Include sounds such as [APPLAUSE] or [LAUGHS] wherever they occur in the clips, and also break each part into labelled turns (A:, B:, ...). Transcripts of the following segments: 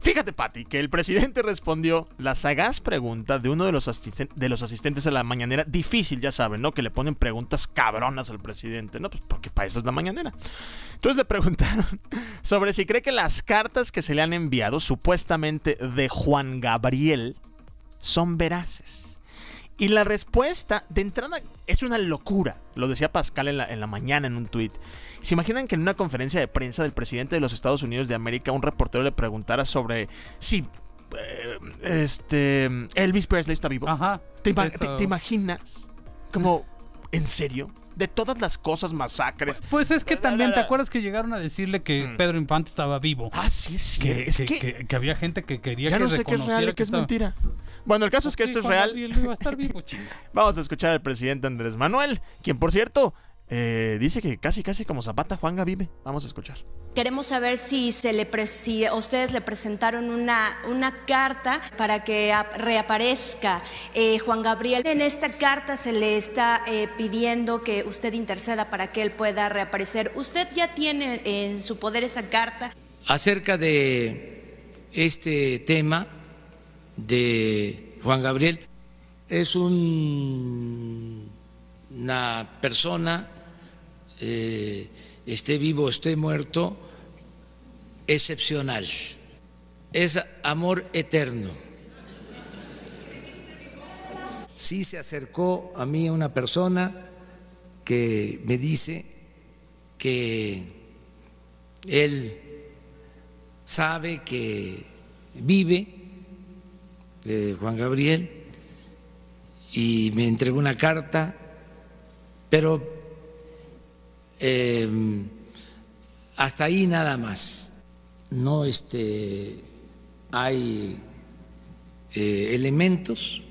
A: Fíjate, Patti, que el presidente respondió la sagaz pregunta de uno de los, de los asistentes a la mañanera. Difícil, ya saben, ¿no? Que le ponen preguntas cabronas al presidente, ¿no? Pues porque para eso es la mañanera. Entonces le preguntaron [LAUGHS] sobre si cree que las cartas que se le han enviado, supuestamente de Juan Gabriel, son veraces. Y la respuesta de entrada es una locura. Lo decía Pascal en la, en la mañana en un tuit. ¿Se imaginan que en una conferencia de prensa del presidente de los Estados Unidos de América un reportero le preguntara sobre si eh, este Elvis Presley está vivo? Ajá, ¿Te, imaginas? Como, ¿en serio? De todas las cosas, masacres. Pues, pues es que también, ¿te acuerdas que llegaron a decirle que mm. Pedro Infante estaba vivo? Ah, sí, sí. Que, es que, que, que había gente que quería ya no sé qué es real y qué es mentira. Bueno, el caso es que esto es real. [LAUGHS] Vamos a escuchar al presidente Andrés Manuel, quien por cierto eh, dice que casi, casi como Zapata, Juan vive. Vamos a escuchar.
B: Queremos saber si, se le ustedes le presentaron una, una carta para que reaparezca eh, Juan Gabriel. En esta carta se le está eh, pidiendo que usted interceda para que él pueda reaparecer. Usted ya tiene en su poder esa carta.
C: Acerca de este tema, de Juan Gabriel. Es un, una persona, eh, esté vivo, esté muerto, excepcional. Es amor eterno. Sí se acercó a mí una persona que me dice que él sabe que vive Juan Gabriel y me entregó una carta, pero em, hasta ahí nada más. No este, hay eh, elementos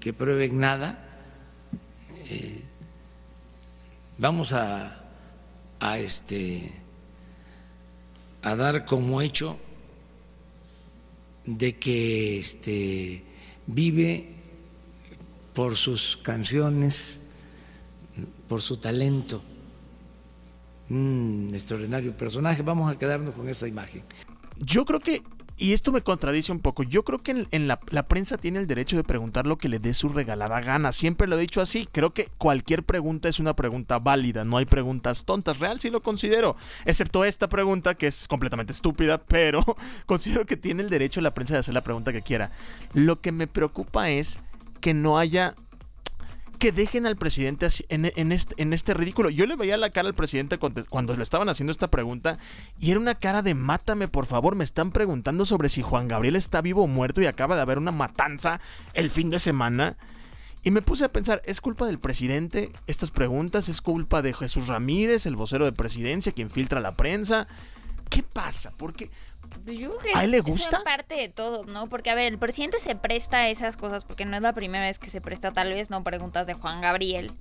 C: que prueben nada. Eh, vamos a, a, este, a dar como hecho de que este, vive por sus canciones, por su talento. Un extraordinario personaje. Vamos a quedarnos con esa imagen. Yo
A: creo que y esto me contradice un poco. Yo creo que en, la, la, prensa tiene el derecho de preguntar lo que le dé su regalada gana. Siempre lo he dicho así. Creo que cualquier pregunta es una pregunta válida. No hay preguntas tontas. Real sí lo considero. Excepto esta pregunta que es completamente estúpida, pero [LAUGHS] considero que tiene el derecho la prensa de hacer la pregunta que quiera. Lo que me preocupa es que no haya que dejen al presidente en, este, este ridículo. Yo le veía la cara al presidente cuando le estaban haciendo esta pregunta y era una cara de mátame, por favor. Me están preguntando sobre si Juan Gabriel está vivo o muerto y acaba de haber una matanza el fin de semana. Y me puse a pensar, ¿es culpa del presidente estas preguntas? ¿Es culpa de Jesús Ramírez, el vocero de presidencia, quien filtra la prensa? ¿Qué pasa? Porque
B: pues ¿A él le gusta? Es parte de todo, ¿no? Porque, a ver, el presidente se presta a esas cosas porque no es la primera vez que se presta, tal vez, no preguntas de Juan Gabriel,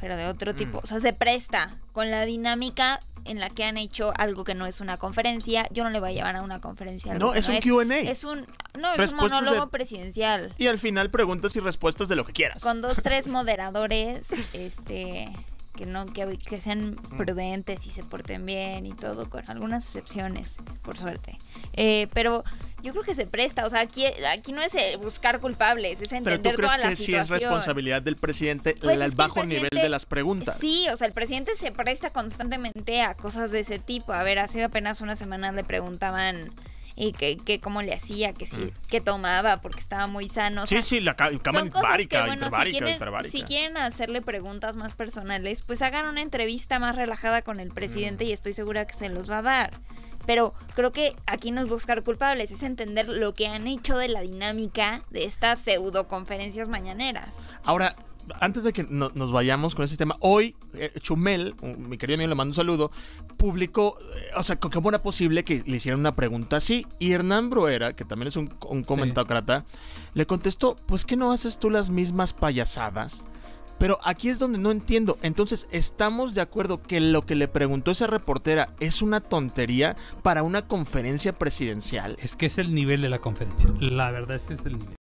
B: pero de otro mm. tipo. O sea, se presta con la dinámica en la que han hecho algo que no es una conferencia. Yo no le voy a llevar a una conferencia. No, es un QA. Es un, no, es un monólogo presidencial.
A: Y al final preguntas y respuestas de lo que quieras.
B: Con dos, tres [LAUGHS] moderadores, este que no que, que, sean prudentes y se porten bien y todo con algunas excepciones por suerte eh, pero yo creo que se presta o sea aquí aquí no es buscar culpables es entender ¿Pero tú crees que sí es responsabilidad
A: del presidente pues el bajo nivel de las preguntas
B: sí o sea el presidente se presta constantemente a cosas de ese tipo a ver hace apenas una semana le preguntaban y que, que cómo le hacía, que sí mm. que tomaba porque estaba muy sano. sí,
A: sí, la cama son cosas si quieren,
B: hacerle preguntas más personales, pues hagan una entrevista más relajada con el presidente mm. y estoy segura que se los va a dar. Pero creo que aquí no es buscar culpables, es entender lo que han hecho de la dinámica de estas pseudoconferencias mañaneras.
A: Ahora, antes de que nos vayamos con ese tema, hoy eh, Chumel, mi querido amigo, le mando un saludo, publicó, eh, o sea, ¿cómo era posible que le hicieran una pregunta así? Y Hernán Bruera, que también es un, comentócrata, le contestó, pues que no haces tú las mismas payasadas. Pero aquí es donde no entiendo. Entonces, ¿estamos de acuerdo que lo que le preguntó esa reportera es una tontería para una conferencia presidencial?
C: Es que es el nivel de la conferencia. La verdad, es que es el nivel.